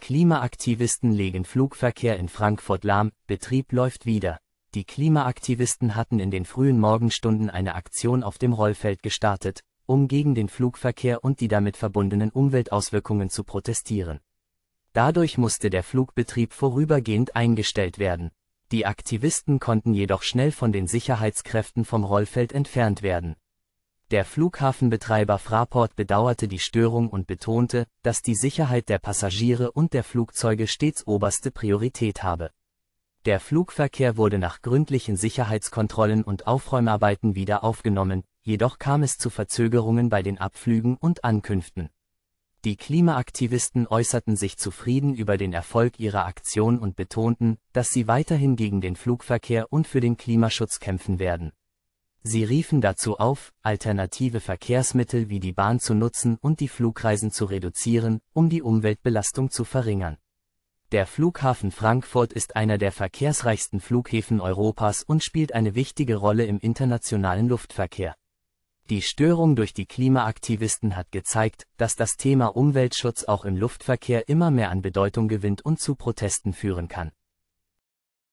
Klimaaktivisten legen Flugverkehr in Frankfurt lahm, Betrieb läuft wieder. Die Klimaaktivisten hatten in den frühen Morgenstunden eine Aktion auf dem Rollfeld gestartet, um gegen den Flugverkehr und die damit verbundenen Umweltauswirkungen zu protestieren. Dadurch musste der Flugbetrieb vorübergehend eingestellt werden. Die Aktivisten konnten jedoch schnell von den Sicherheitskräften vom Rollfeld entfernt werden der Flughafenbetreiber Fraport bedauerte die Störung und betonte, dass die Sicherheit der Passagiere und der Flugzeuge stets oberste Priorität habe. Der Flugverkehr wurde nach gründlichen Sicherheitskontrollen und Aufräumarbeiten wieder aufgenommen, jedoch kam es zu Verzögerungen bei den Abflügen und Ankünften. Die Klimaaktivisten äußerten sich zufrieden über den Erfolg ihrer Aktion und betonten, dass sie weiterhin gegen den Flugverkehr und für den Klimaschutz kämpfen werden. Sie riefen dazu auf, alternative Verkehrsmittel wie die Bahn zu nutzen und die Flugreisen zu reduzieren, um die Umweltbelastung zu verringern. Der Flughafen Frankfurt ist einer der verkehrsreichsten Flughäfen Europas und spielt eine wichtige Rolle im internationalen Luftverkehr. Die Störung durch die Klimaaktivisten hat gezeigt, dass das Thema Umweltschutz auch im Luftverkehr immer mehr an Bedeutung gewinnt und zu Protesten führen kann.